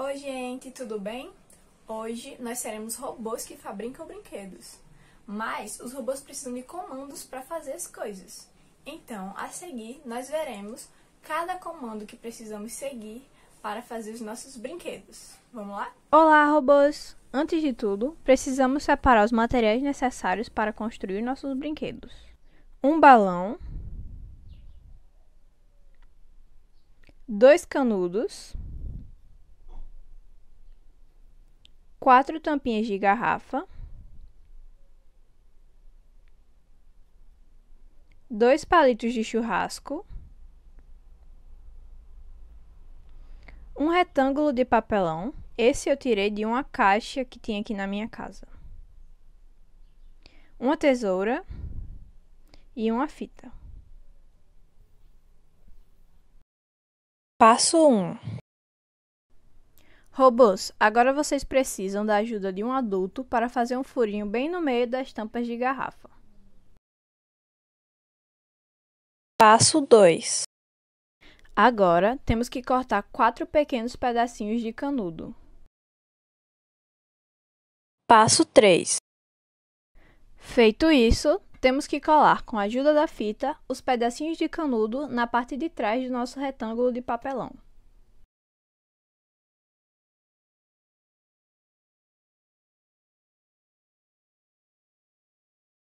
Oi, gente, tudo bem? Hoje nós seremos robôs que fabricam brinquedos. Mas os robôs precisam de comandos para fazer as coisas. Então, a seguir, nós veremos cada comando que precisamos seguir para fazer os nossos brinquedos. Vamos lá? Olá, robôs! Antes de tudo, precisamos separar os materiais necessários para construir nossos brinquedos. Um balão, dois canudos, quatro tampinhas de garrafa, dois palitos de churrasco, um retângulo de papelão. Esse eu tirei de uma caixa que tinha aqui na minha casa. Uma tesoura e uma fita. Passo 1. Um. Robôs, agora vocês precisam da ajuda de um adulto para fazer um furinho bem no meio das tampas de garrafa. Passo 2 Agora temos que cortar quatro pequenos pedacinhos de canudo. Passo 3 Feito isso, temos que colar com a ajuda da fita os pedacinhos de canudo na parte de trás do nosso retângulo de papelão.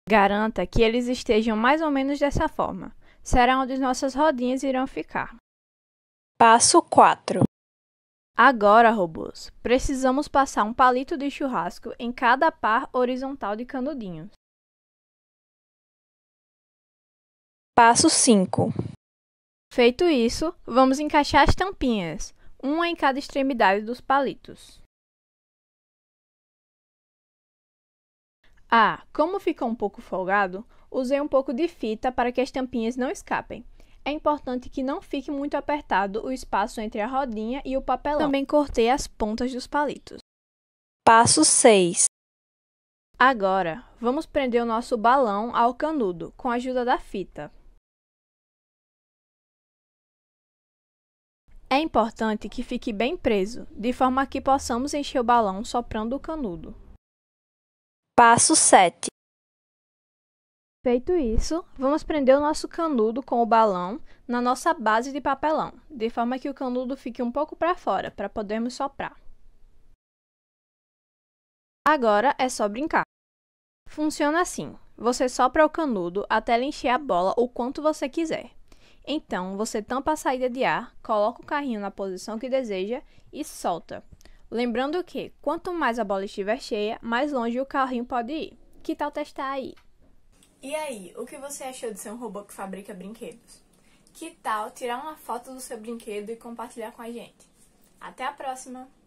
Garanta que eles estejam mais ou menos dessa forma. Será onde nossas rodinhas irão ficar. Passo 4. Agora, robôs, precisamos passar um palito de churrasco em cada par horizontal de canudinhos. Passo 5. Feito isso, vamos encaixar as tampinhas, uma em cada extremidade dos palitos. Ah, como ficou um pouco folgado, usei um pouco de fita para que as tampinhas não escapem. É importante que não fique muito apertado o espaço entre a rodinha e o papelão. Também cortei as pontas dos palitos. Passo 6. Agora, vamos prender o nosso balão ao canudo com a ajuda da fita. É importante que fique bem preso, de forma que possamos encher o balão soprando o canudo. Passo 7. Feito isso, vamos prender o nosso canudo com o balão na nossa base de papelão, de forma que o canudo fique um pouco para fora, para podermos soprar. Agora é só brincar. Funciona assim: você sopra o canudo até ele encher a bola o quanto você quiser. Então, você tampa a saída de ar, coloca o carrinho na posição que deseja e solta. Lembrando que, quanto mais a bola estiver cheia, mais longe o carrinho pode ir. Que tal testar aí? E aí, o que você achou de ser um robô que fabrica brinquedos? Que tal tirar uma foto do seu brinquedo e compartilhar com a gente? Até a próxima!